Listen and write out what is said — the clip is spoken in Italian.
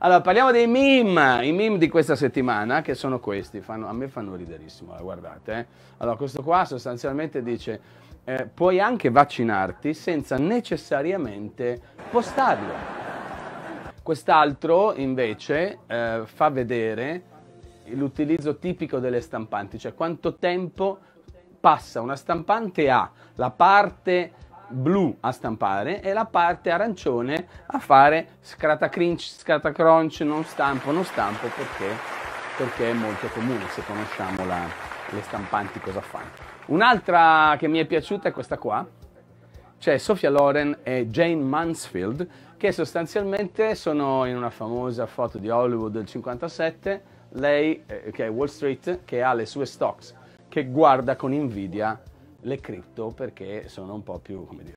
Allora, parliamo dei meme, i meme di questa settimana, che sono questi, fanno, a me fanno riderissimo, eh, guardate. Eh. Allora, questo qua sostanzialmente dice, eh, puoi anche vaccinarti senza necessariamente postarlo. Quest'altro, invece, eh, fa vedere l'utilizzo tipico delle stampanti, cioè quanto tempo passa una stampante a la parte blu a stampare e la parte arancione a fare scrata cringe, scrata crunch, non stampo, non stampo perché, perché è molto comune se conosciamo la, le stampanti cosa fanno. Un'altra che mi è piaciuta è questa qua, c'è Sophia Loren e Jane Mansfield che sostanzialmente sono in una famosa foto di Hollywood del 57, lei eh, che è Wall Street che ha le sue stocks che guarda con invidia le cripto perché sono un po' più, come dire,